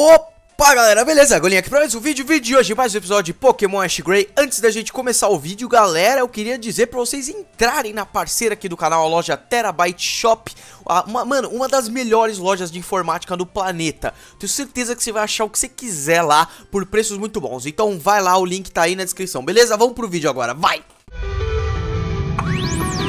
Opa galera, beleza? Golinha aqui pra mais um vídeo, vídeo de hoje, mais um episódio de Pokémon Ash Gray Antes da gente começar o vídeo, galera, eu queria dizer pra vocês entrarem na parceira aqui do canal, a loja Terabyte Shop uma, Mano, uma das melhores lojas de informática do planeta Tenho certeza que você vai achar o que você quiser lá por preços muito bons Então vai lá, o link tá aí na descrição, beleza? Vamos pro vídeo agora, vai! Música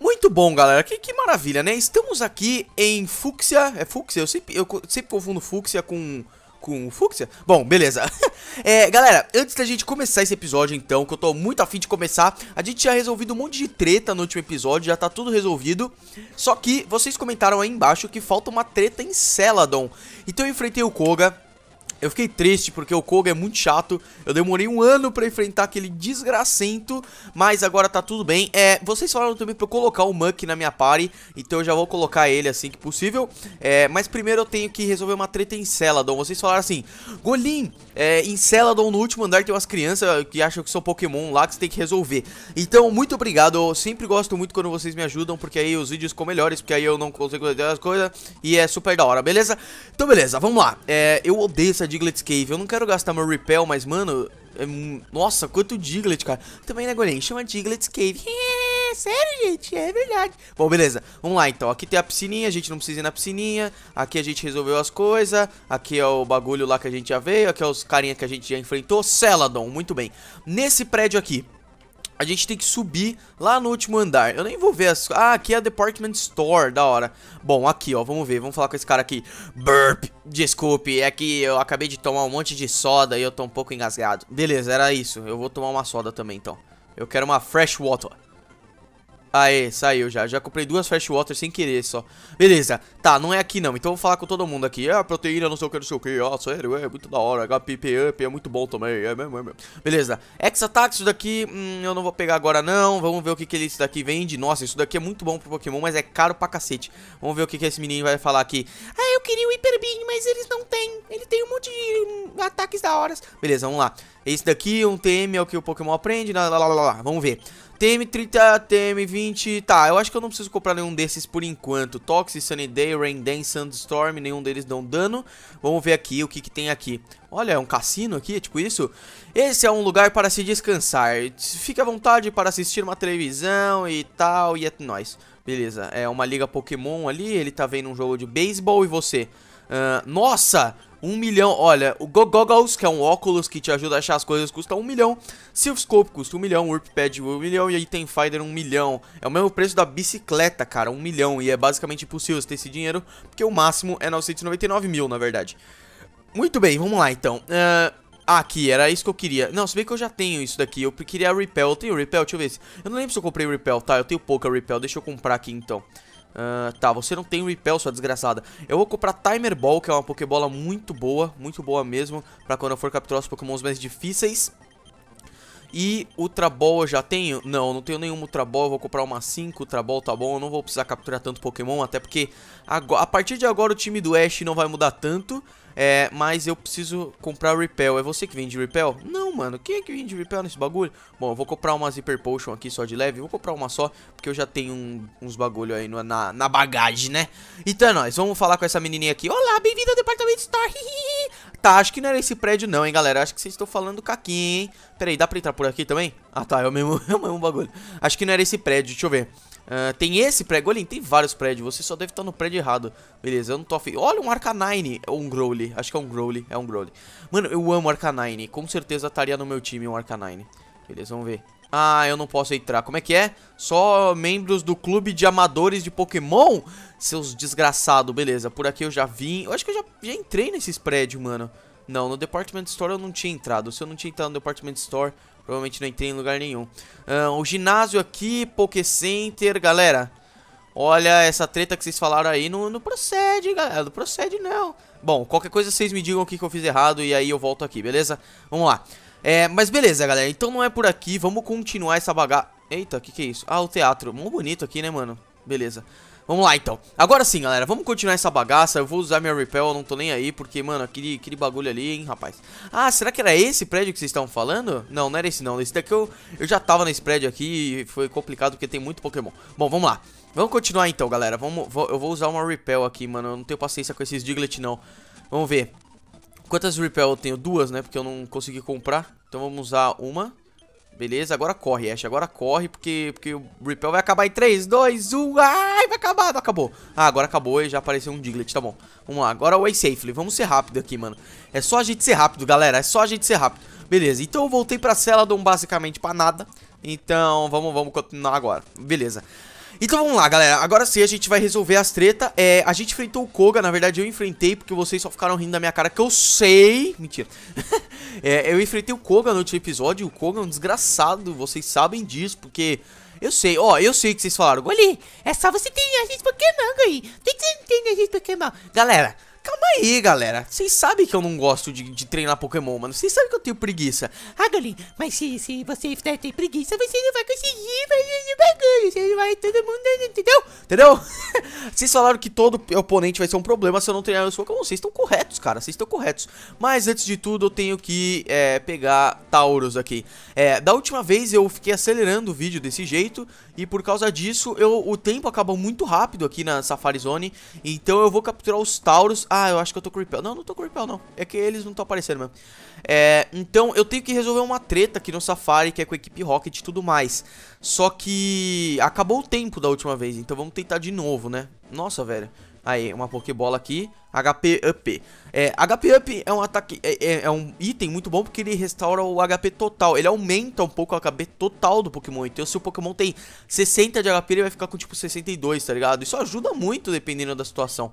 Muito bom, galera. Que, que maravilha, né? Estamos aqui em Fúcsia. É Fúcsia? Eu sempre, eu sempre confundo Fúcsia com com Fúcsia? Bom, beleza. é, galera, antes da gente começar esse episódio, então, que eu tô muito afim de começar, a gente tinha resolvido um monte de treta no último episódio, já tá tudo resolvido. Só que vocês comentaram aí embaixo que falta uma treta em Celadon. Então eu enfrentei o Koga, eu fiquei triste porque o Koga é muito chato. Eu demorei um ano pra enfrentar aquele desgracento. Mas agora tá tudo bem. É, vocês falaram também pra eu colocar o Muck na minha party. Então eu já vou colocar ele assim que possível. É, mas primeiro eu tenho que resolver uma treta em Celadon. Vocês falaram assim: Golim, é, em Celadon no último andar tem umas crianças que acham que são Pokémon lá que você tem que resolver. Então, muito obrigado. Eu sempre gosto muito quando vocês me ajudam. Porque aí os vídeos ficam melhores. Porque aí eu não consigo fazer as coisas. E é super da hora, beleza? Então, beleza, vamos lá. É, eu odeio essa Diglett's Cave. Eu não quero gastar meu Repel, mas, mano... É... Nossa, quanto Diglett, cara. Também, né, Golem? Chama Diglett's Cave. É, sério, gente, é verdade. Bom, beleza, vamos lá então. Aqui tem a piscininha, a gente não precisa ir na piscininha. Aqui a gente resolveu as coisas. Aqui é o bagulho lá que a gente já veio. Aqui é os carinha que a gente já enfrentou. Celadon, muito bem. Nesse prédio aqui, a gente tem que subir lá no último andar. Eu nem vou ver as... Ah, aqui é a Department Store, da hora. Bom, aqui, ó, vamos ver. Vamos falar com esse cara aqui. Burp, desculpe, é que eu acabei de tomar um monte de soda e eu tô um pouco engasgado. Beleza, era isso. Eu vou tomar uma soda também, então. Eu quero uma fresh water. Aê, saiu já. Já comprei duas Freshwater sem querer só. Beleza. Tá, não é aqui não. Então eu vou falar com todo mundo aqui. É, proteína, não sei o que, não sei o que. Ah, sério, é muito da hora. HP up é muito bom também. É mesmo, é mesmo. Beleza. Exatax, isso daqui hum, eu não vou pegar agora não. Vamos ver o que, que isso daqui vende. Nossa, isso daqui é muito bom pro Pokémon, mas é caro pra cacete. Vamos ver o que, que esse menino vai falar aqui. Ah, eu queria o Hyper Beam, mas eles não têm. Ele tem um monte de hum, ataques da hora. Beleza, vamos lá. Esse daqui, um TM é o que o Pokémon aprende, lá, lá, lá, lá. vamos ver. TM30, TM20, tá, eu acho que eu não preciso comprar nenhum desses por enquanto. Toxic, Sunny Day, Rain Dance, Sandstorm, nenhum deles dão dano. Vamos ver aqui o que, que tem aqui. Olha, é um cassino aqui, é tipo isso. Esse é um lugar para se descansar. Fique à vontade para assistir uma televisão e tal, e é nóis. Beleza, é uma liga Pokémon ali, ele tá vendo um jogo de beisebol e você... Uh, nossa! Um milhão, olha, o Goggles, que é um óculos que te ajuda a achar as coisas, custa um milhão. Silvescope custa um milhão, warp pad um milhão e Item Fighter um milhão. É o mesmo preço da bicicleta, cara, um milhão. E é basicamente impossível você ter esse dinheiro, porque o máximo é 999 mil, na verdade. Muito bem, vamos lá então. Uh, aqui, era isso que eu queria. Não, se bem que eu já tenho isso daqui. Eu queria a Repel. Eu tenho Repel? Deixa eu ver. Se... Eu não lembro se eu comprei Repel, tá? Eu tenho pouca Repel. Deixa eu comprar aqui então. Uh, tá, você não tem repel, sua desgraçada. Eu vou comprar Timer Ball, que é uma pokebola muito boa, muito boa mesmo, pra quando eu for capturar os Pokémons mais difíceis. E Ultra Ball eu já tenho? Não, não tenho nenhum Ultra Ball, eu vou comprar uma 5 Ultra Ball, tá bom? Eu não vou precisar capturar tanto Pokémon, até porque a partir de agora o time do Ash não vai mudar tanto. É, mas eu preciso comprar Repel. É você que vende Repel? Não, mano. Quem é que vende Repel nesse bagulho? Bom, eu vou comprar umas Hyper Potion aqui só de leve. Vou comprar uma só, porque eu já tenho um, uns bagulho aí no, na, na bagagem, né? Então é nóis. Vamos falar com essa menininha aqui. Olá, bem-vindo ao Departamento Store. Tá, acho que não era é esse prédio não, hein, galera. Acho que vocês estão falando caquinha, hein. Pera aí, dá pra entrar por aqui também? Ah, tá, é o mesmo, é o mesmo bagulho. Acho que não era é esse prédio, deixa eu ver. Uh, tem esse prédio, olha, tem vários prédios. Você só deve estar no prédio errado. Beleza, eu não tô afim. Olha um Arcanine ou é um Growly. Acho que é um Growly, é um Growly. Mano, eu amo Arcanine. Com certeza estaria no meu time um Arcanine. Beleza, vamos ver. Ah, eu não posso entrar. Como é que é? Só membros do clube de amadores de Pokémon? Seus desgraçados, beleza. Por aqui eu já vim. Eu acho que eu já, já entrei nesse prédio, mano. Não, no Department Store eu não tinha entrado. Se eu não tinha entrado no Department Store, provavelmente não entrei em lugar nenhum. Ah, o ginásio aqui, Poké Center, galera. Olha, essa treta que vocês falaram aí não, não procede, galera. Não procede, não. Bom, qualquer coisa vocês me digam o que, que eu fiz errado e aí eu volto aqui, beleza? Vamos lá. É, mas beleza, galera. Então não é por aqui. Vamos continuar essa bagaça. Eita, o que, que é isso? Ah, o teatro. Muito bonito aqui, né, mano? Beleza. Vamos lá, então. Agora sim, galera, vamos continuar essa bagaça. Eu vou usar minha repel, eu não tô nem aí, porque, mano, aquele, aquele bagulho ali, hein, rapaz. Ah, será que era esse prédio que vocês estavam falando? Não, não era esse, não. Esse daqui eu, eu já tava nesse prédio aqui e foi complicado porque tem muito Pokémon. Bom, vamos lá. Vamos continuar, então, galera. Vamos, vou, eu vou usar uma repel aqui, mano. Eu não tenho paciência com esses Diglett, não. Vamos ver. Quantas repel eu tenho? Duas, né? Porque eu não consegui comprar. Então vamos usar uma. Beleza, agora corre, Ash. Agora corre, porque, porque o repel vai acabar em 3, 2, 1. Ai, vai acabar. Não acabou. Ah, agora acabou e já apareceu um Diglett. Tá bom. Vamos lá. Agora way safely. Vamos ser rápido aqui, mano. É só a gente ser rápido, galera. É só a gente ser rápido. Beleza, então eu voltei pra Celadon basicamente pra nada. Então vamos, vamos continuar agora. Beleza. Então vamos lá, galera. Agora sim a gente vai resolver as treta. É, a gente enfrentou o Koga, na verdade eu enfrentei, porque vocês só ficaram rindo da minha cara, que eu sei. Mentira. é, eu enfrentei o Koga no último episódio. O Koga é um desgraçado, vocês sabem disso, porque. Eu sei, ó, eu sei que vocês falaram, Goli, é só você ter a gente Pokémon, Goli. Tem que ter a gente Pokémon. Galera, Calma aí, galera. Vocês sabem que eu não gosto de, de treinar Pokémon, mano. Vocês sabem que eu tenho preguiça. Ah, mas se, se você fizer preguiça, você não vai conseguir fazer bagulho. Você não vai todo mundo, entendeu? Entendeu? vocês falaram que todo oponente vai ser um problema se eu não treinar o Pokémon. Vocês estão corretos, cara. Vocês estão corretos. Mas antes de tudo, eu tenho que é, pegar Tauros aqui. É, da última vez eu fiquei acelerando o vídeo desse jeito e por causa disso, eu, o tempo acaba muito rápido aqui na Safari Zone. Então eu vou capturar os Tauros. Ah, eu acho que eu tô Creepel. Não, não tô Creepel, não. É que eles não estão aparecendo mesmo. É, então eu tenho que resolver uma treta aqui no Safari, que é com a equipe Rocket e tudo mais. Só que acabou o tempo da última vez, então vamos tentar de novo, né? Nossa, velho. Aí, uma Pokébola aqui. HP Up. É, HP Up é um ataque. É, é, é, um item muito bom porque ele restaura o HP total. Ele aumenta um pouco o HP total do Pokémon. Então, se o Pokémon tem 60 de HP, ele vai ficar com tipo 62, tá ligado? Isso ajuda muito dependendo da situação.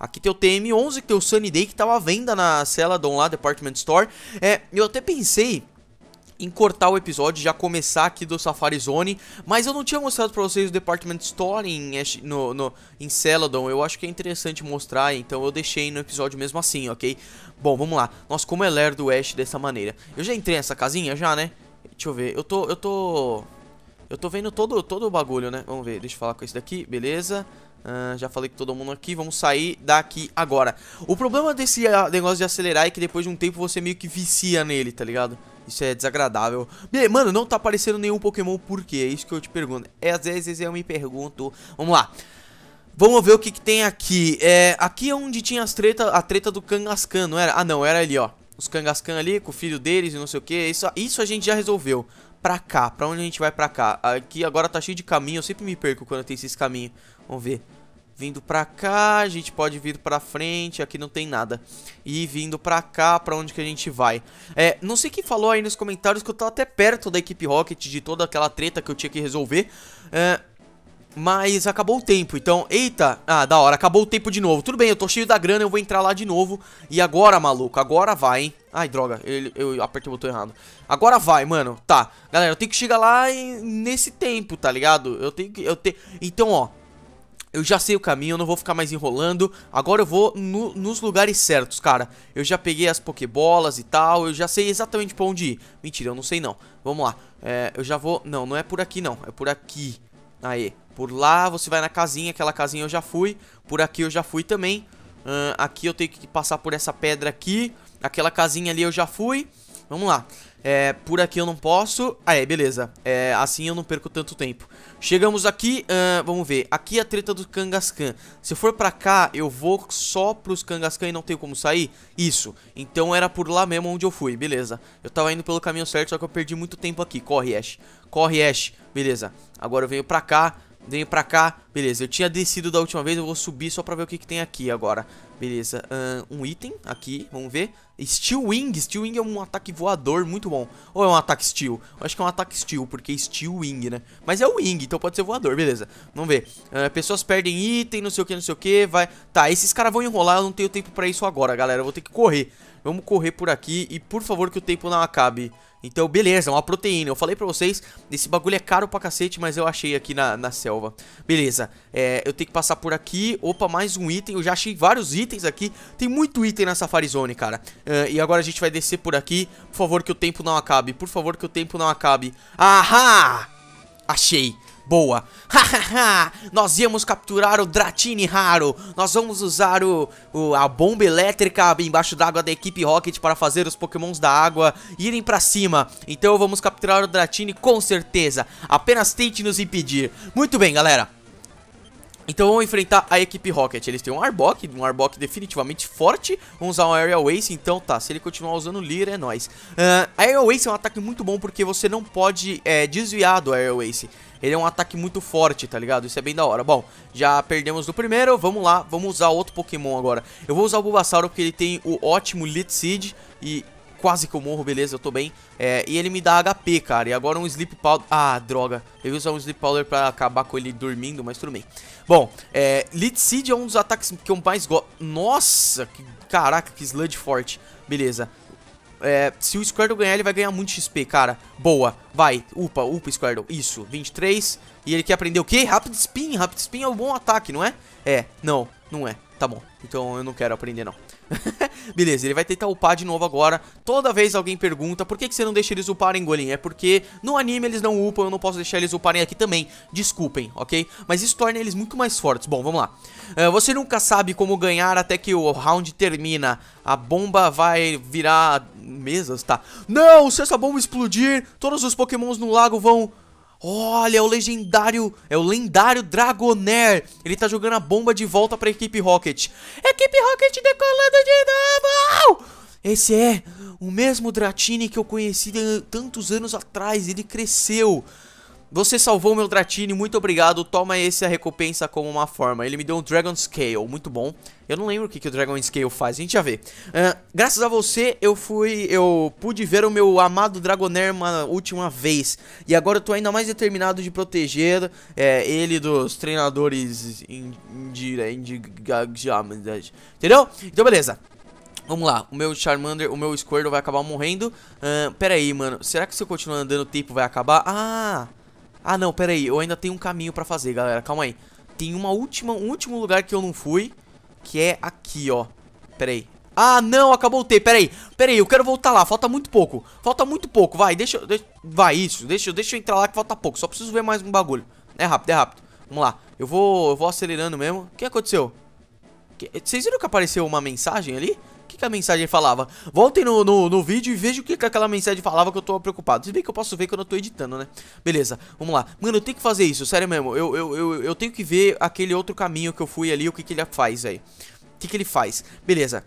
Aqui tem o TM11, que tem o Sunny Day, que tava à venda na Celadon lá, Department Store. É, eu até pensei em cortar o episódio, já começar aqui do Safari Zone, mas eu não tinha mostrado pra vocês o Department Store em, no, no, em Celadon, eu acho que é interessante mostrar, então eu deixei no episódio mesmo assim, ok? Bom, vamos lá, nossa, como é ler do Ash dessa maneira? Eu já entrei nessa casinha já, né? Deixa eu ver, eu tô, eu tô... Eu tô vendo todo, todo o bagulho, né? Vamos ver, deixa eu falar com esse daqui, beleza... Uh, já falei com todo mundo aqui, vamos sair daqui agora. O problema desse ah, negócio de acelerar é que depois de um tempo você meio que vicia nele, tá ligado? Isso é desagradável. Mano, não tá aparecendo nenhum Pokémon, por quê? É isso que eu te pergunto. É, às vezes eu me pergunto... Vamos lá. Vamos ver o que, que tem aqui. É, aqui é onde tinha as treta, a treta do Kangaskhan, não era? Ah, não, era ali, ó. Os Kangaskhan ali, com o filho deles e não sei o que. Isso, isso a gente já resolveu. Pra cá, pra onde a gente vai pra cá? Aqui agora tá cheio de caminho, eu sempre me perco quando tem esses caminhos. Vamos ver. Vindo pra cá, a gente pode vir pra frente, aqui não tem nada. E vindo pra cá, pra onde que a gente vai? É, não sei quem falou aí nos comentários que eu tô até perto da equipe Rocket, de toda aquela treta que eu tinha que resolver. É, mas acabou o tempo, então, eita, ah, da hora, acabou o tempo de novo. Tudo bem, eu tô cheio da grana, eu vou entrar lá de novo. E agora, maluco, agora vai, hein. Ai, droga, eu, eu apertei o botão errado. Agora vai, mano, tá. Galera, eu tenho que chegar lá nesse tempo, tá ligado? Eu tenho que, eu tenho... Então, ó, eu já sei o caminho, eu não vou ficar mais enrolando. Agora eu vou no, nos lugares certos, cara. Eu já peguei as pokebolas e tal, eu já sei exatamente pra onde ir. Mentira, eu não sei não. Vamos lá. É, eu já vou... Não, não é por aqui não, é por aqui. Aê. Por lá você vai na casinha, aquela casinha eu já fui. Por aqui eu já fui também. Uh, aqui eu tenho que passar por essa pedra aqui. Aquela casinha ali eu já fui. Vamos lá. É, por aqui eu não posso. Ah, é, beleza. É, assim eu não perco tanto tempo. Chegamos aqui, uh, vamos ver. Aqui é a treta do Kangaskhan. Se eu for pra cá, eu vou só pros Kangaskhan e não tenho como sair? Isso. Então era por lá mesmo onde eu fui, beleza. Eu tava indo pelo caminho certo, só que eu perdi muito tempo aqui. Corre, Ash. Corre, Ash. Beleza. Agora eu venho pra cá. Venho pra cá, beleza, eu tinha descido da última vez, eu vou subir só pra ver o que, que tem aqui agora Beleza, um, um item aqui, vamos ver Steel Wing, Steel Wing é um ataque voador muito bom Ou é um ataque Steel? Eu acho que é um ataque Steel, porque é Steel Wing, né? Mas é o Wing, então pode ser voador, beleza Vamos ver, uh, pessoas perdem item, não sei o que, não sei o que vai... Tá, esses caras vão enrolar, eu não tenho tempo pra isso agora, galera Eu vou ter que correr Vamos correr por aqui e por favor que o tempo não acabe. Então, beleza, é uma proteína. Eu falei pra vocês, esse bagulho é caro pra cacete, mas eu achei aqui na, na selva. Beleza, é, eu tenho que passar por aqui. Opa, mais um item. Eu já achei vários itens aqui. Tem muito item na Safari Zone, cara. Uh, e agora a gente vai descer por aqui. Por favor, que o tempo não acabe. Por favor, que o tempo não acabe. Ahá! Achei boa. Hahaha, nós íamos capturar o Dratini Raro. Nós vamos usar o, o a bomba elétrica embaixo d'água da equipe Rocket para fazer os pokémons da água irem para cima. Então vamos capturar o Dratini com certeza. Apenas tente nos impedir. Muito bem, galera. Então vamos enfrentar a equipe Rocket. Eles têm um Arbok, um Arbok definitivamente forte. Vamos usar um Aerial Ace, então tá. Se ele continuar usando o Leer, é nóis. Uh, Aerial Ace é um ataque muito bom porque você não pode é, desviar do Aerial Ace. Ele é um ataque muito forte, tá ligado? Isso é bem da hora. Bom, já perdemos do primeiro, vamos lá, vamos usar outro Pokémon agora. Eu vou usar o Bulbasauro porque ele tem o ótimo Lit Seed e quase que eu morro, beleza, eu tô bem. É, e ele me dá HP, cara. E agora um Sleep Powder... Ah, droga. Eu ia usar um Sleep Powder pra acabar com ele dormindo, mas tudo bem. Bom, é, Seed é um dos ataques que eu mais gosto. Nossa, que... caraca, que Sludge forte. Beleza. É, se o Squirtle ganhar, ele vai ganhar muito XP, cara. Boa, vai, upa, upa Squirtle. Isso, 23. E ele quer aprender o quê? Rapid Spin. Rapid Spin é um bom ataque, não é? É, não, não é. Tá bom, então eu não quero aprender, não. Beleza, ele vai tentar upar de novo agora. Toda vez alguém pergunta, por que, que você não deixa eles uparem, Golem? É porque no anime eles não upam, eu não posso deixar eles uparem aqui também. Desculpem, ok? Mas isso torna eles muito mais fortes. Bom, vamos lá. Uh, você nunca sabe como ganhar até que o round termina. A bomba vai virar mesas, tá? Não, se essa bomba explodir, todos os pokémons no lago vão... Olha, é o legendário, é o lendário Dragonair. Ele tá jogando a bomba de volta pra equipe Rocket. Equipe Rocket decolando de novo! Esse é o mesmo Dratini que eu conheci eh, tantos anos atrás. Ele cresceu. Você salvou meu Dratini, muito obrigado. Toma esse a recompensa como uma forma. Ele me deu um Dragon Scale, muito bom. Eu não lembro o que, que o Dragon Scale faz, a gente já vê. Uh, graças a você, eu fui. Eu pude ver o meu amado Dragonair uma última vez. E agora eu tô ainda mais determinado de proteger é, ele dos treinadores indira. Entendeu? Então beleza. Vamos lá, o meu Charmander, o meu Squirtle vai acabar morrendo. Uh, ah, pera aí, mano. Será que se eu continuar andando o tempo vai acabar? Ah! Ah, não, pera aí. Eu ainda tenho um caminho pra fazer, galera. Calma aí. Tem uma última, um último lugar que eu não fui, que é aqui, ó. Pera aí. Ah, não, acabou o T, peraí, peraí, eu quero voltar lá, falta muito pouco, falta muito pouco, vai, deixa, eu... vai, isso, deixa, deixa eu entrar lá que falta pouco, só preciso ver mais um bagulho, é rápido, é rápido, vamos lá, eu vou, eu vou acelerando mesmo, o que aconteceu? vocês viram que apareceu uma mensagem ali? que, que a mensagem falava? Voltem no, no, no, vídeo e vejam o que, que aquela mensagem falava que eu tô preocupado. Se bem que eu posso ver quando eu tô editando, né? Beleza, vamos lá. Mano, eu tenho que fazer isso, sério mesmo. Eu, eu, eu, eu tenho que ver aquele outro caminho que eu fui ali, o que, que ele faz, velho. O que, que ele faz? Beleza.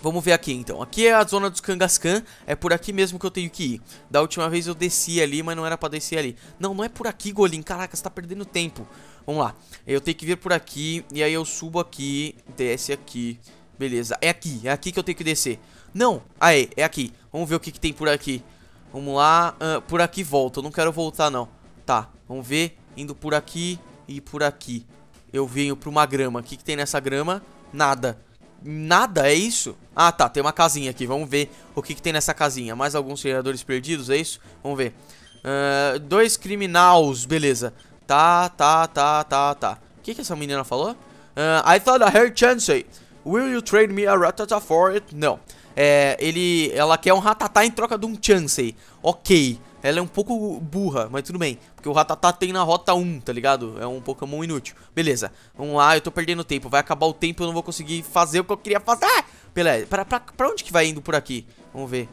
Vamos ver aqui então. Aqui é a zona dos Kangaskhan. É por aqui mesmo que eu tenho que ir. Da última vez eu desci ali, mas não era pra descer ali. Não, não é por aqui, Golim. Caraca, você tá perdendo tempo. Vamos lá. Eu tenho que vir por aqui. E aí eu subo aqui. Desce aqui. Beleza, é aqui, é aqui que eu tenho que descer Não, aí, é aqui Vamos ver o que, que tem por aqui Vamos lá, uh, por aqui volta, eu não quero voltar não Tá, vamos ver Indo por aqui e por aqui Eu venho pra uma grama, o que, que tem nessa grama? Nada Nada, é isso? Ah tá, tem uma casinha aqui, vamos ver o que, que tem nessa casinha Mais alguns geradores perdidos, é isso? Vamos ver uh, Dois criminais, beleza Tá, tá, tá, tá, tá O que, que essa menina falou? Uh, I thought I heard Chansey Will you trade me a ratata for it? Não. É, ele, ela quer um ratatá em troca de um Chansey. Ok. Ela é um pouco burra, mas tudo bem. Porque o Ratatá tem na rota 1, tá ligado? É um Pokémon inútil. Beleza. Vamos lá, eu tô perdendo tempo. Vai acabar o tempo, eu não vou conseguir fazer o que eu queria fazer. Ah! Beleza, pra, pra, pra onde que vai indo por aqui? Vamos ver.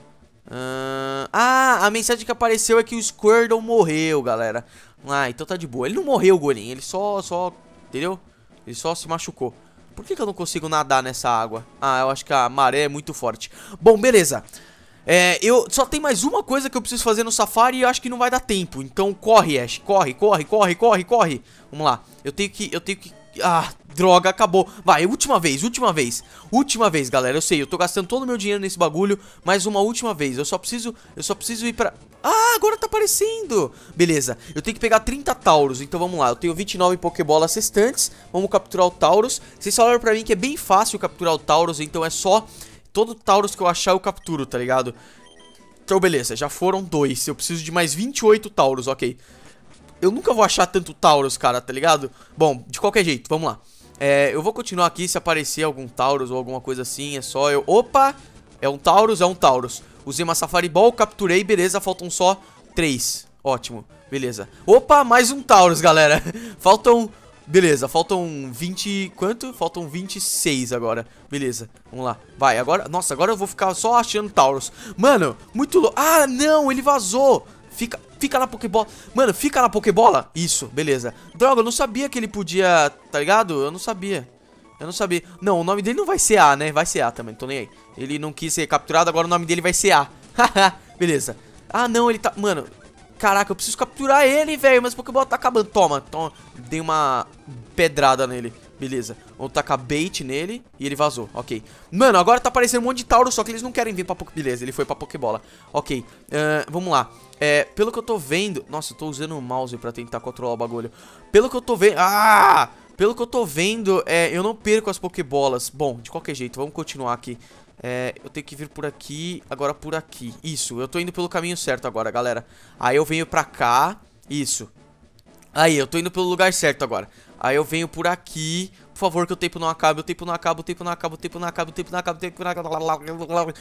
Uh... Ah, a mensagem que apareceu é que o Squirtle morreu, galera. Ah, então tá de boa. Ele não morreu, Golem. Ele só, só... Entendeu? Ele só se machucou. Por que, que eu não consigo nadar nessa água? Ah, eu acho que a maré é muito forte. Bom, beleza. É, eu só tem mais uma coisa que eu preciso fazer no safari e eu acho que não vai dar tempo. Então corre, Ash, corre, corre, corre, corre, corre. Vamos lá. Eu tenho que eu tenho que ah, droga, acabou. Vai, última vez, última vez. Última vez, galera. Eu sei, eu tô gastando todo o meu dinheiro nesse bagulho, mas uma última vez. Eu só preciso, eu só preciso ir pra... Ah, agora tá aparecendo. Beleza, eu tenho que pegar 30 Tauros, então vamos lá. Eu tenho 29 Pokébolas restantes. Vamos capturar o Tauros. Vocês falaram pra mim que é bem fácil capturar o Tauros, então é só... Todo Tauros que eu achar eu capturo, tá ligado? Então beleza, já foram dois. Eu preciso de mais 28 Tauros, ok. Ok eu nunca vou achar tanto Taurus, cara, tá ligado? Bom, de qualquer jeito, vamos lá. É, eu vou continuar aqui, se aparecer algum Taurus ou alguma coisa assim, é só eu... Opa! É um Taurus, é um Taurus. Usei uma Safari Ball, capturei, beleza, faltam só três. Ótimo, beleza. Opa, mais um Taurus, galera. faltam... Beleza, faltam 20... Quanto? Faltam 26 agora. Beleza, vamos lá. Vai, agora... Nossa, agora eu vou ficar só achando Taurus. Mano, muito louco. Ah, não, ele vazou. Fica... Fica lá, Pokébola. Mano, fica lá, Pokébola. Isso, beleza. Droga, eu não sabia que ele podia, tá ligado? Eu não sabia. Eu não sabia. Não, o nome dele não vai ser A, né? Vai ser A também, tô nem aí. Ele não quis ser capturado, agora o nome dele vai ser A. Haha, beleza. Ah, não, ele tá... Mano, caraca, eu preciso capturar ele, velho. Mas o Pokébola tá acabando. Toma, toma. Dei uma pedrada nele. Beleza. Vou tacar bait nele e ele vazou. Ok. Mano, agora tá aparecendo um monte de Tauro, só que eles não querem vir pra Pokébola. Beleza, ele foi pra Pokébola. Ok. Uh, vamos lá. É, pelo que eu tô vendo... Nossa, eu tô usando o mouse pra tentar controlar o bagulho. Pelo que eu tô vendo... Ah! Pelo que eu tô vendo, é, eu não perco as Pokébolas. Bom, de qualquer jeito, vamos continuar aqui. É, eu tenho que vir por aqui, agora por aqui. Isso, eu tô indo pelo caminho certo agora, galera. Aí eu venho pra cá. Isso. Aí, eu tô indo pelo lugar certo agora. Aí eu venho por aqui. Por favor, que o tempo não acabe, o tempo não acaba, o tempo não acaba, o tempo não acaba, o tempo não acaba, o tempo não acaba.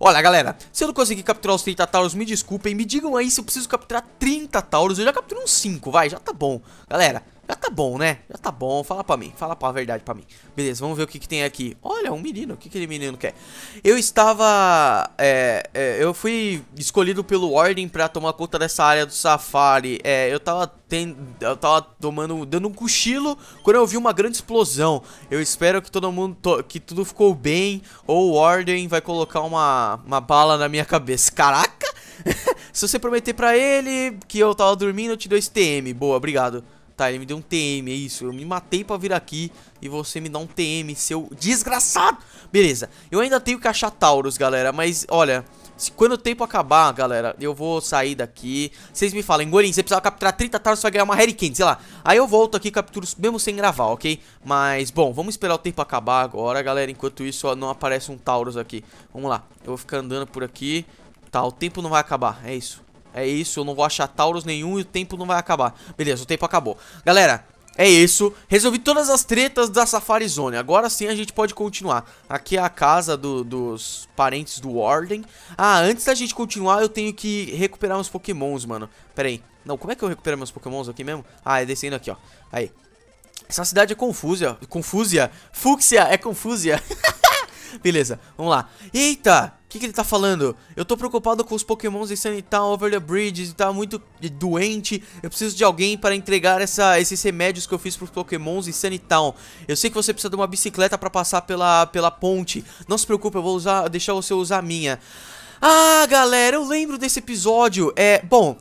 Olha, galera, se eu não conseguir capturar os 30 Tauros, me desculpem. Me digam aí se eu preciso capturar 30 Tauros. Eu já capturei uns 5, vai, já tá bom. Galera, já tá bom, né? Já tá bom, fala pra mim, fala a verdade pra mim. Beleza, vamos ver o que, que tem aqui. Olha, um menino, o que, que ele menino quer? Eu estava... É, é, eu fui escolhido pelo Ordem pra tomar conta dessa área do safari. É, eu tava, ten... eu tava tomando, dando um cochilo quando eu vi uma grande explosão. Eu espero que todo mundo, to... que tudo ficou bem ou o Ordem vai colocar uma, uma bala na minha cabeça. Caraca! Se você prometer pra ele que eu tava dormindo, eu te dou esse TM. Boa, obrigado. Tá, ele me deu um TM, é isso. Eu me matei pra vir aqui e você me dá um TM, seu desgraçado. Beleza, eu ainda tenho que achar Taurus, galera, mas olha... Se, quando o tempo acabar, galera, eu vou sair daqui. Vocês me falem, Gorin, você precisava capturar 30 Taurus pra ganhar uma Harry Kane, sei lá. Aí eu volto aqui e capturo mesmo sem gravar, ok? Mas, bom, vamos esperar o tempo acabar agora, galera. Enquanto isso, não aparece um Taurus aqui. Vamos lá, eu vou ficar andando por aqui. Tá, o tempo não vai acabar, é isso. É isso, eu não vou achar Tauros nenhum e o tempo não vai acabar. Beleza, o tempo acabou. Galera, é isso. Resolvi todas as tretas da Safari Zone. Agora sim a gente pode continuar. Aqui é a casa do, dos parentes do Warden. Ah, antes da gente continuar, eu tenho que recuperar uns pokémons, mano. Pera aí. Não, como é que eu recupero meus pokémons aqui mesmo? Ah, é descendo aqui, ó. Aí. Essa cidade é confusa. confusia, Fúcsia é confusia. Beleza, vamos lá. Eita! que, que ele tá falando? Eu tô preocupado com os pokémons em Sanitar tá Over the Bridge, e tá muito doente. Eu preciso de alguém para entregar essa, esses remédios que eu fiz pros pokémons em Sanitar. Eu sei que você precisa de uma bicicleta para passar pela, pela ponte. Não se preocupe, eu vou usar, deixar você usar a minha. Ah, galera, eu lembro desse episódio. É, bom,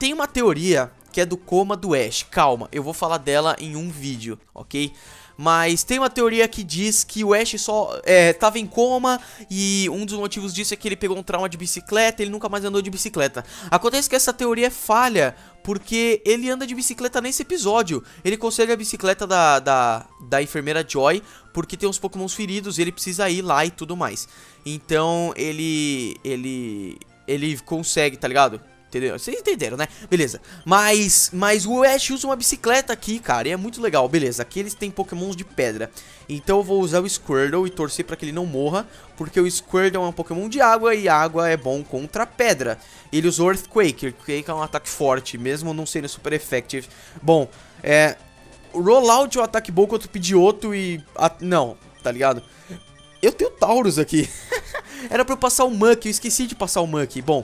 tem uma teoria que é do coma do Ash. Calma, eu vou falar dela em um vídeo, ok? Ok. Mas tem uma teoria que diz que o Ash só é, tava em coma e um dos motivos disso é que ele pegou um trauma de bicicleta, ele nunca mais andou de bicicleta. Acontece que essa teoria é falha, porque ele anda de bicicleta nesse episódio. Ele consegue a bicicleta da, da, da enfermeira Joy, porque tem uns pokémons feridos e ele precisa ir lá e tudo mais. Então ele. ele. ele consegue, tá ligado? entendeu? Vocês entenderam, né? Beleza. Mas, mas o Ash usa uma bicicleta aqui, cara, e é muito legal. Beleza, aqui eles têm pokémons de pedra. Então eu vou usar o Squirtle e torcer pra que ele não morra, porque o Squirtle é um pokémon de água e água é bom contra pedra. Ele usou Earthquake, que é um ataque forte, mesmo não sendo super effective. Bom, é... Rollout é um ataque bom contra o Pidgeotto e... A, não, tá ligado? Eu tenho Taurus aqui. Era pra eu passar o Muck, eu esqueci de passar o Muck. Bom,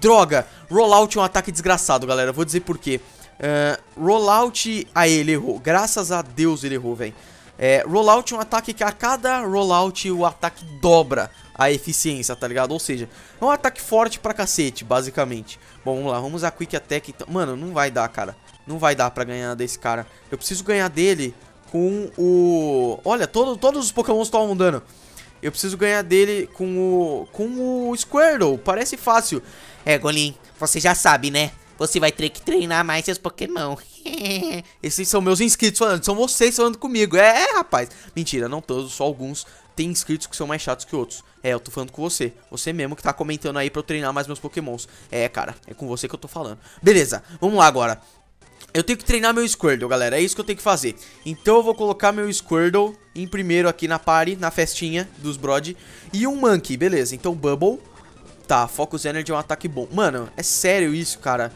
Droga! Rollout é um ataque desgraçado, galera. vou dizer por quê. Uh, rollout... Aí, ah, ele errou. Graças a Deus ele errou, velho. É, rollout é um ataque que a cada rollout o ataque dobra a eficiência, tá ligado? Ou seja, é um ataque forte pra cacete, basicamente. Bom, vamos lá, vamos usar Quick Attack. Então. Mano, não vai dar, cara. Não vai dar pra ganhar desse cara. Eu preciso ganhar dele com o... Olha, todo, todos os pokémons tomam dano. Eu preciso ganhar dele com o, com o Squirtle. Parece fácil. É, Golim, você já sabe, né? Você vai ter que treinar mais seus Pokémon. Esses são meus inscritos falando, são vocês falando comigo. É, é, rapaz. Mentira, não todos, só alguns. Tem inscritos que são mais chatos que outros. É, eu tô falando com você. Você mesmo que tá comentando aí pra eu treinar mais meus pokémons. É, cara, é com você que eu tô falando. Beleza, vamos lá agora. Eu tenho que treinar meu Squirtle, galera, é isso que eu tenho que fazer Então eu vou colocar meu Squirtle em primeiro aqui na party, na festinha dos Brod E um Monkey, beleza, então Bubble Tá, Focus Energy é um ataque bom Mano, é sério isso, cara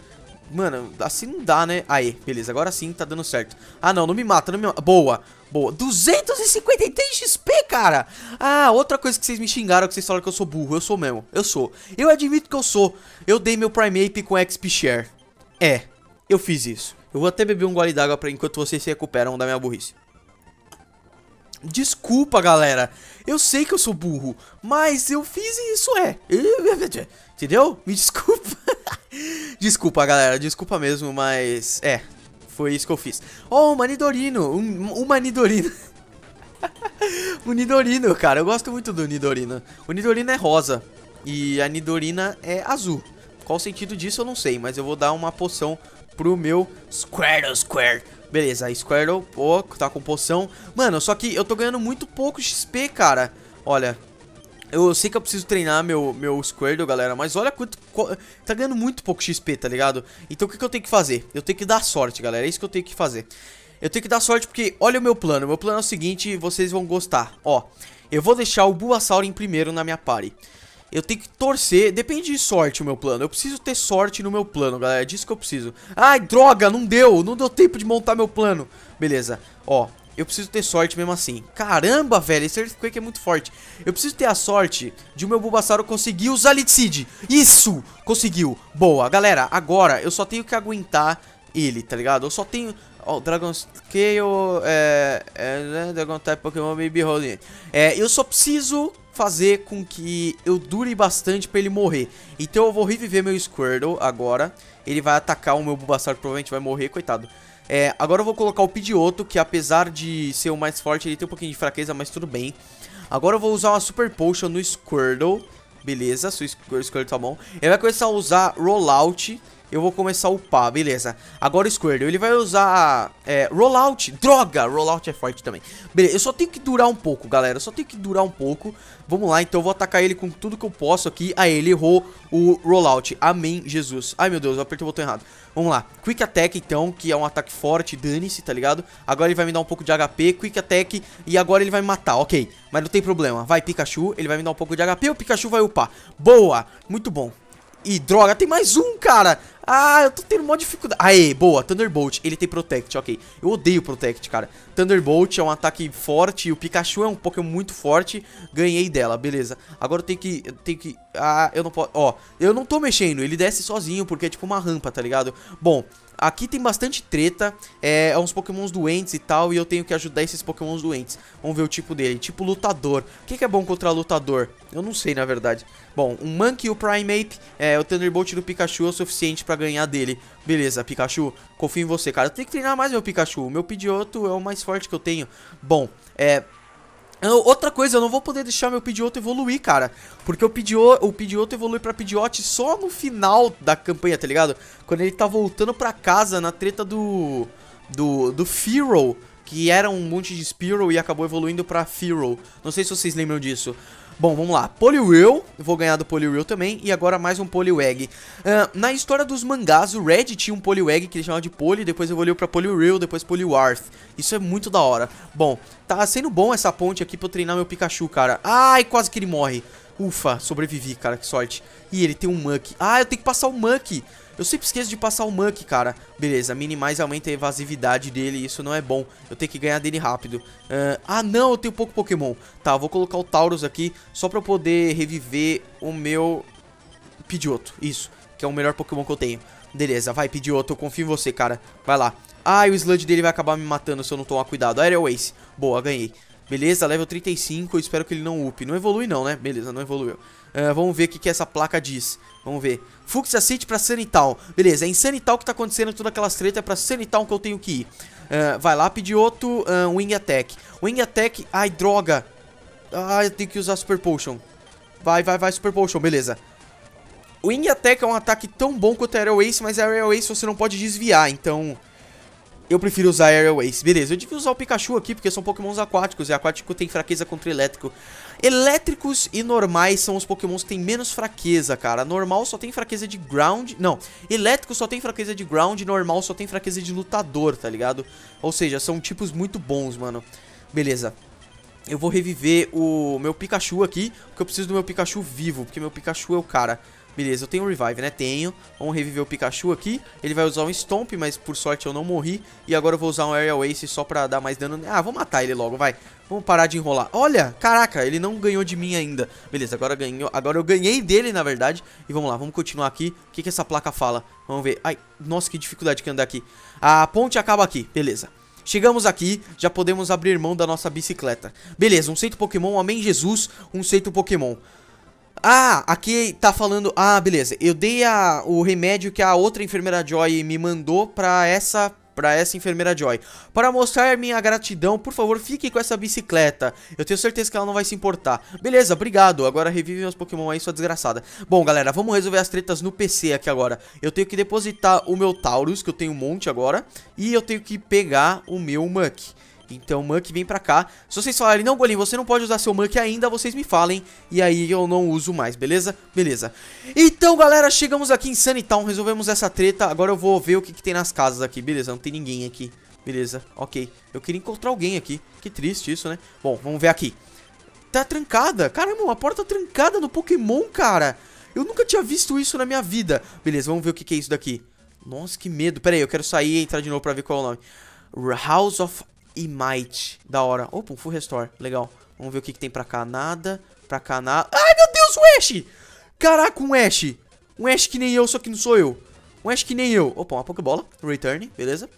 Mano, assim não dá, né? Aí, beleza, agora sim tá dando certo Ah não, não me mata, não me mata Boa, boa 253 XP, cara Ah, outra coisa que vocês me xingaram Que vocês falaram que eu sou burro, eu sou mesmo, eu sou Eu admito que eu sou Eu dei meu Primeape com XP Share É, eu fiz isso eu vou até beber um gole d'água enquanto vocês se recuperam da minha burrice. Desculpa, galera. Eu sei que eu sou burro, mas eu fiz isso, é. Entendeu? Me desculpa. desculpa, galera. Desculpa mesmo, mas... É, foi isso que eu fiz. Oh, Manidorino. Um, um Manidorino. o Nidorino, cara. Eu gosto muito do Nidorino. O Nidorino é rosa e a Nidorina é azul. Qual o sentido disso eu não sei, mas eu vou dar uma poção pro meu Squirtle Square. Beleza, Squirtle, pô, tá com poção. Mano, só que eu tô ganhando muito pouco XP, cara. Olha, eu sei que eu preciso treinar meu, meu Squirtle, galera, mas olha quanto... Tá ganhando muito pouco XP, tá ligado? Então o que, que eu tenho que fazer? Eu tenho que dar sorte, galera, é isso que eu tenho que fazer. Eu tenho que dar sorte porque, olha o meu plano, meu plano é o seguinte, vocês vão gostar. Ó, eu vou deixar o Bulbasaur em primeiro na minha party. Eu tenho que torcer, depende de sorte o meu plano Eu preciso ter sorte no meu plano, galera, é disso que eu preciso Ai, droga, não deu, não deu tempo de montar meu plano Beleza, ó, eu preciso ter sorte mesmo assim Caramba, velho, esse Earthquake é muito forte Eu preciso ter a sorte de o meu Bulbasaur conseguir usar Litseed Isso, conseguiu Boa, galera, agora eu só tenho que aguentar ele, tá ligado? Eu só tenho... Ó, oh, Dragon Scale... É... é né? Dragon Type Pokémon Baby Rolling É, eu só preciso fazer com que eu dure bastante pra ele morrer. Então eu vou reviver meu Squirtle agora. Ele vai atacar o meu Bulbasaur, provavelmente vai morrer, coitado. É, agora eu vou colocar o Pidgeotto, que apesar de ser o mais forte, ele tem um pouquinho de fraqueza, mas tudo bem. Agora eu vou usar uma Super Potion no Squirtle. Beleza, o Squirtle tá bom. Ele vai começar a usar Rollout eu vou começar a upar, beleza. Agora o Squirtle, ele vai usar é, Rollout, droga, Rollout é forte também. Beleza, eu só tenho que durar um pouco, galera, eu só tenho que durar um pouco. Vamos lá, então eu vou atacar ele com tudo que eu posso aqui. Aí, ah, ele errou o Rollout, amém, Jesus. Ai, meu Deus, eu apertei o botão errado. Vamos lá, Quick Attack então, que é um ataque forte, dane-se, tá ligado? Agora ele vai me dar um pouco de HP, Quick Attack, e agora ele vai me matar, ok. Mas não tem problema, vai Pikachu, ele vai me dar um pouco de HP, o Pikachu vai upar. Boa, muito bom. Ih, droga, tem mais um, cara. Ah, eu tô tendo uma dificuldade. Aê, boa, Thunderbolt. Ele tem Protect, ok. Eu odeio Protect, cara. Thunderbolt é um ataque forte. O Pikachu é um Pokémon muito forte. Ganhei dela, beleza. Agora eu tenho que... Eu tenho que... Ah, eu não posso... Ó, eu não tô mexendo. Ele desce sozinho porque é tipo uma rampa, tá ligado? Bom... Aqui tem bastante treta, é, é uns pokémons doentes e tal, e eu tenho que ajudar esses pokémons doentes. Vamos ver o tipo dele, tipo lutador. O que, que é bom contra lutador? Eu não sei, na verdade. Bom, um Monkey e o Primeape, é, o Thunderbolt do Pikachu é o suficiente pra ganhar dele. Beleza, Pikachu, confio em você, cara. Eu tenho que treinar mais meu Pikachu, O meu Pidgeotto é o mais forte que eu tenho. Bom, é... Ah, outra coisa, eu não vou poder deixar meu Pidgeotto evoluir, cara. Porque o, Pidgeot, o Pidgeotto evolui pra Pidgeot só no final da campanha, tá ligado? Quando ele tá voltando pra casa na treta do... Do, do Fearow, que era um monte de Spearow e acabou evoluindo pra Fearow. Não sei se vocês lembram disso. Bom, vamos lá. Poliwhirl, vou ganhar do Poliwhirl também. E agora mais um Poliwag. Uh, ah, na história dos mangás, o Red tinha um Poliwag que ele chamava de Poli, depois evoluiu pra Poliwhirl, depois Poliwarth. Isso é muito da hora. Bom, tá sendo bom essa ponte aqui pra eu treinar meu Pikachu, cara. Ai, quase que ele morre. Ufa, sobrevivi, cara, que sorte. Ih, ele tem um Muck. Ah, eu tenho que passar o Muck. Eu sempre esqueço de passar o Monkey, cara. Beleza, minimize aumenta a evasividade dele, isso não é bom. Eu tenho que ganhar dele rápido. Uh, ah, não, eu tenho pouco Pokémon. Tá, vou colocar o Taurus aqui só pra eu poder reviver o meu Pidgeotto. Isso, que é o melhor Pokémon que eu tenho. Beleza, vai Pidgeotto, eu confio em você, cara. Vai lá. Ah, o Sludge dele vai acabar me matando se eu não tomar cuidado. Aerial Ace. Boa, ganhei. Beleza, level 35, eu espero que ele não up. Não evolui não, né? Beleza, não evoluiu. É, vamos ver o que, que essa placa diz. Vamos ver. Fuxia City pra Sanital. Beleza, é em Sanital que tá acontecendo toda aquelas treta. É pra Sanital que eu tenho que ir. Uh, vai lá pedir outro uh, Wing Attack. Wing Attack... Ai, droga. Ah, eu tenho que usar Super Potion. Vai, vai, vai, Super Potion. Beleza. Wing Attack é um ataque tão bom quanto Aerial Ace, mas Aerial Ace você não pode desviar, então... Eu prefiro usar Aerial Ace. Beleza, eu devia usar o Pikachu aqui, porque são pokémons aquáticos. E aquático tem fraqueza contra elétrico. Elétricos e normais são os pokémons que tem menos fraqueza, cara. Normal só tem fraqueza de ground... Não, elétrico só tem fraqueza de ground. Normal só tem fraqueza de lutador, tá ligado? Ou seja, são tipos muito bons, mano. Beleza. Eu vou reviver o meu Pikachu aqui, porque eu preciso do meu Pikachu vivo, porque meu Pikachu é o cara. Beleza, eu tenho um revive, né? Tenho. Vamos reviver o Pikachu aqui. Ele vai usar um Stomp, mas por sorte eu não morri. E agora eu vou usar um Aerial Ace só pra dar mais dano. Ah, vou matar ele logo, vai. Vamos parar de enrolar. Olha, caraca, ele não ganhou de mim ainda. Beleza, agora, ganhou, agora eu ganhei dele, na verdade. E vamos lá, vamos continuar aqui. O que, que essa placa fala? Vamos ver. Ai, nossa, que dificuldade que andar aqui. A ponte acaba aqui, beleza. Chegamos aqui, já podemos abrir mão da nossa bicicleta. Beleza, um Seito Pokémon, Amém Jesus, um Seito Pokémon. Ah, aqui tá falando... Ah, beleza. Eu dei a, o remédio que a outra enfermeira Joy me mandou pra essa para essa enfermeira Joy. Para mostrar minha gratidão, por favor, fique com essa bicicleta. Eu tenho certeza que ela não vai se importar. Beleza, obrigado. Agora revive meus Pokémon aí, sua desgraçada. Bom, galera, vamos resolver as tretas no PC aqui agora. Eu tenho que depositar o meu Taurus, que eu tenho um monte agora. E eu tenho que pegar o meu Muck. Então, Muck, vem pra cá. Se vocês falarem, não, Golim, você não pode usar seu Muck ainda, vocês me falem. E aí eu não uso mais, beleza? Beleza. Então, galera, chegamos aqui em Town, resolvemos essa treta. Agora eu vou ver o que, que tem nas casas aqui, beleza? Não tem ninguém aqui. Beleza, ok. Eu queria encontrar alguém aqui. Que triste isso, né? Bom, vamos ver aqui. Tá trancada. Caramba, uma porta tá trancada no Pokémon, cara. Eu nunca tinha visto isso na minha vida. Beleza, vamos ver o que, que é isso daqui. Nossa, que medo. Pera aí, eu quero sair e entrar de novo pra ver qual é o nome. House of e Might. Da hora. Opa, um full restore. Legal. Vamos ver o que, que tem pra cá. Nada. Pra cá, nada. Ai, meu Deus, o Ash! Caraca, um Ash! Um Ash que nem eu, só que não sou eu. Um Ash que nem eu. Opa, uma Pokébola. Return, beleza.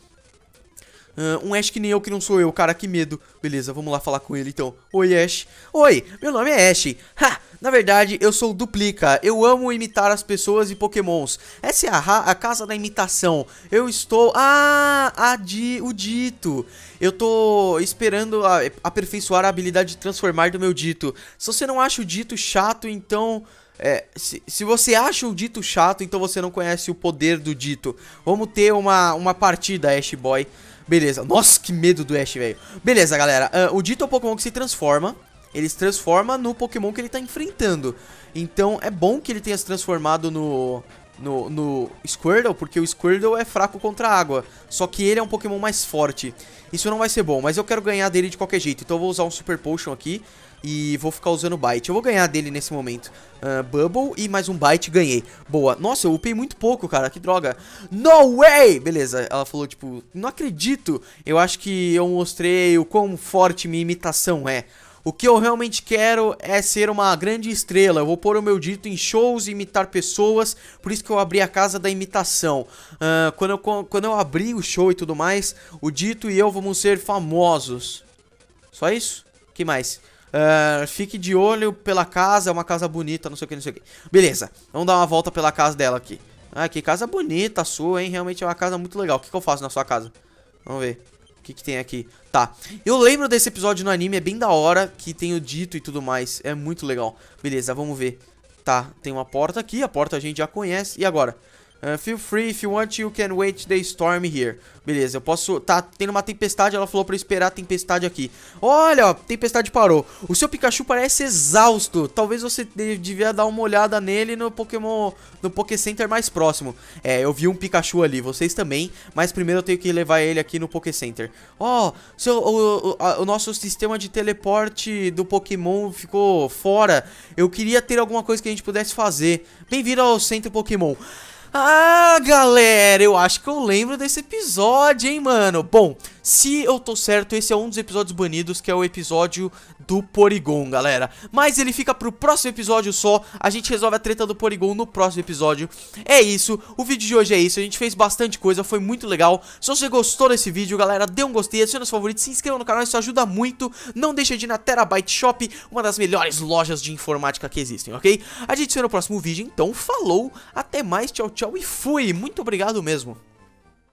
Uh, um Ash que nem eu, que não sou eu, cara, que medo. Beleza, vamos lá falar com ele então. Oi, Ash. Oi, meu nome é Ash. Ha! Na verdade, eu sou o Duplica. Eu amo imitar as pessoas e pokémons. Essa é a, a casa da imitação. Eu estou... Ah, a o dito. Eu tô esperando a aperfeiçoar a habilidade de transformar do meu dito. Se você não acha o dito chato, então... É, se, se, você acha o dito chato, então você não conhece o poder do dito. Vamos ter uma, uma partida, Ash Boy. Beleza. Nossa, que medo do Ash, velho. Beleza, galera. Uh, o Dito é o Pokémon que se transforma. Ele se transforma no Pokémon que ele tá enfrentando. Então, é bom que ele tenha se transformado no... No, no Squirtle, porque o Squirtle é fraco contra a água Só que ele é um Pokémon mais forte Isso não vai ser bom, mas eu quero ganhar dele de qualquer jeito Então eu vou usar um Super Potion aqui e vou ficar usando Bite. Eu vou ganhar dele nesse momento. Uh, Bubble e mais um Bite, ganhei. Boa. Nossa, eu upei muito pouco, cara. Que droga. No way! Beleza, ela falou, tipo, não acredito. Eu acho que eu mostrei o quão forte minha imitação é. O que eu realmente quero é ser uma grande estrela. Eu vou pôr o meu dito em shows e imitar pessoas. Por isso que eu abri a casa da imitação. Uh, quando, eu, quando eu abri o show e tudo mais, o dito e eu vamos ser famosos. Só isso? que mais? Uh, fique de olho pela casa, é uma casa bonita, não sei o que, não sei o que. Beleza, vamos dar uma volta pela casa dela aqui. Ah, que casa bonita a sua, hein? Realmente é uma casa muito legal. O que, que eu faço na sua casa? Vamos ver. O que, que tem aqui? Tá. Eu lembro desse episódio no anime, é bem da hora que tenho dito e tudo mais. É muito legal. Beleza, vamos ver. Tá, tem uma porta aqui, a porta a gente já conhece. E agora? Eh, feel free, if you want, you can wait the storm here. Beleza, eu posso... Tá tendo uma tempestade, ela falou pra eu esperar a tempestade aqui. Olha, ó, tempestade parou. O seu Pikachu parece exausto. Talvez você devia dar uma olhada nele no Pokémon... No Poké Center mais próximo. É, eu vi um Pikachu ali, vocês também. Mas primeiro eu tenho que levar ele aqui no Poké Center. Ó, oh, o, o, o nosso sistema de teleporte do Pokémon ficou fora. Eu queria ter alguma coisa que a gente pudesse fazer. Bem-vindo ao Centro Pokémon. Ah, galera, eu acho que eu lembro desse episódio, hein, mano? Bom, se eu tô certo, esse é um dos episódios banidos, que é o episódio do Porygon, galera. Mas ele fica pro próximo episódio só. A gente resolve a treta do Porygon no próximo episódio. É isso. O vídeo de hoje é isso. A gente fez bastante coisa. Foi muito legal. Se você gostou desse vídeo, galera, dê um gostei. Adicione os favoritos. Se inscreva no canal. Isso ajuda muito. Não deixe de ir na Terabyte Shop, uma das melhores lojas de informática que existem, ok? A gente se vê no próximo vídeo. Então, falou. Até mais. Tchau, tchau e fui. Muito obrigado mesmo.